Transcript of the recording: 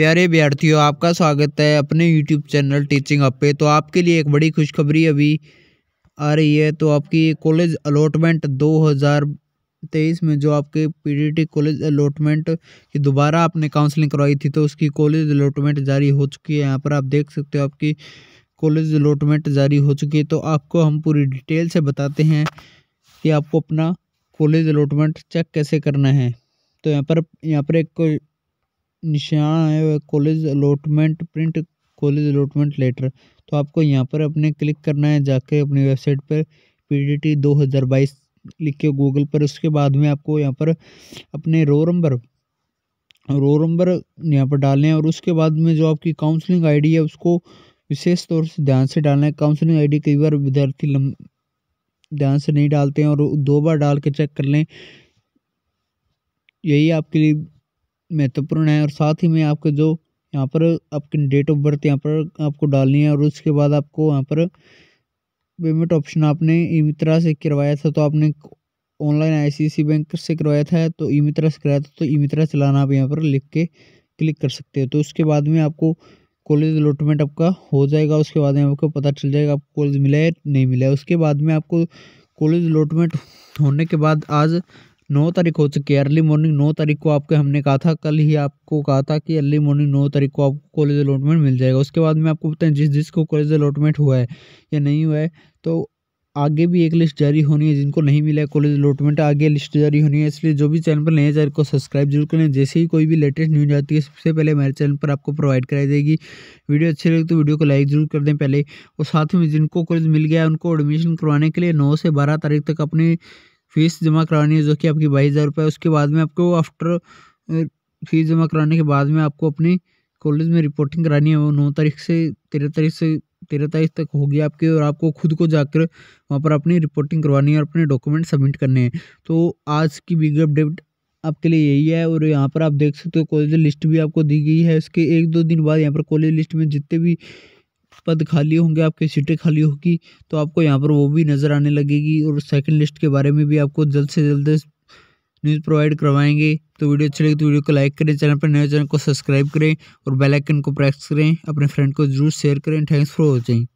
प्यारे विद्यार्थियों आपका स्वागत है अपने यूट्यूब चैनल टीचिंग अप पे तो आपके लिए एक बड़ी खुशखबरी अभी आ रही है तो आपकी कॉलेज अलॉटमेंट 2023 में जो आपके पीडीटी कॉलेज अलॉटमेंट की दोबारा आपने काउंसलिंग करवाई थी तो उसकी कॉलेज अलॉटमेंट जारी हो चुकी है यहाँ पर आप देख सकते हो आपकी कॉलेज अलॉटमेंट जारी हो चुकी है तो आपको हम पूरी डिटेल से बताते हैं कि आपको अपना कॉलेज अलॉटमेंट चेक कैसे करना है तो यहाँ पर यहाँ पर एक निशान है college allotment print college allotment letter तो आपको यहाँ पर अपने क्लिक करना है जाके अपनी वेबसाइट पर पी डी टी दो हज़ार बाईस लिख के गूगल पर उसके बाद में आपको यहाँ पर अपने रो नंबर रो नंबर यहाँ पर डालने हैं और उसके बाद में जो आपकी काउंसलिंग आईडी है उसको विशेष तौर से ध्यान से डालना है काउंसलिंग आईडी कई बार विद्यार्थी लम ध्यान से नहीं डालते हैं और दो बार डाल के चेक कर लें यही आपके लिए महत्वपूर्ण है और साथ ही में आपके जो यहाँ पर आपकी डेट ऑफ बर्थ यहाँ पर आपको डालनी है और उसके बाद आपको यहाँ पर पेमेंट ऑप्शन आपने ई मित्रा से करवाया था तो आपने ऑनलाइन आईसीसी बैंक से करवाया था तो ई मित्रा से कराया था तो ई मित्रा चलाना आप यहाँ पर लिख के क्लिक कर सकते हो तो उसके बाद में आपको कॉलेज अलॉटमेंट आपका हो जाएगा उसके बाद में आपको पता चल जाएगा आपको कॉलेज मिला है नहीं मिला है उसके बाद में आपको कॉलेज अलॉटमेंट होने के बाद आज नौ तारीख हो चुकी है अर्ली मॉर्निंग नौ तारीख को आपके हमने कहा था कल ही आपको कहा था कि अर्ली मॉर्निंग नौ तारीख को आपको कॉलेज अलॉटमेंट मिल जाएगा उसके बाद में आपको बताएं जिस जिसको कॉलेज अलॉटमेंट हुआ है या नहीं हुआ है तो आगे भी एक लिस्ट जारी होनी है जिनको नहीं मिला है कॉलेज अलॉटमेंट आगे लिस्ट जारी होनी है इसलिए जो भी चैनल पर नए चैनल को सब्सक्राइब जरूर करें जैसे ही कोई भी लेटेस्ट न्यूज आती है सबसे पहले मेरे चैनल पर आपको प्रोवाइड कराई जाएगी वीडियो अच्छी लगे तो वीडियो को लाइक जरूर कर दें पहले और साथ में जिनको कॉलेज मिल गया है उनको एडमिशन करवाने के लिए नौ से बारह तारीख तक अपनी फीस जमा करानी है जो कि आपकी बाईस हज़ार रुपये उसके बाद में आपको आफ्टर फीस जमा कराने के बाद में आपको अपनी कॉलेज में रिपोर्टिंग करानी है वो नौ तारीख से तेरह तारीख से तेरह तारीख तक होगी आपकी और आपको खुद को जाकर वहाँ पर अपनी रिपोर्टिंग करवानी है और अपने डॉक्यूमेंट सबमिट करने हैं तो आज की बिग अपडेट आपके लिए यही है और यहाँ पर आप देख सकते हो कॉलेज लिस्ट भी आपको दी गई है इसके एक दो दिन बाद यहाँ पर कॉलेज लिस्ट में जितने भी पद खाली होंगे आपकी सीटें खाली होगी तो आपको यहाँ पर वो भी नज़र आने लगेगी और सेकंड लिस्ट के बारे में भी आपको जल्द से जल्द न्यूज़ प्रोवाइड करवाएंगे तो वीडियो अच्छी लगी तो वीडियो को लाइक करें चैनल पर नए चैनल को सब्सक्राइब करें और बेलाइकन को प्रेस करें अपने फ्रेंड को जरूर शेयर करें थैंक्स फॉर वॉचिंग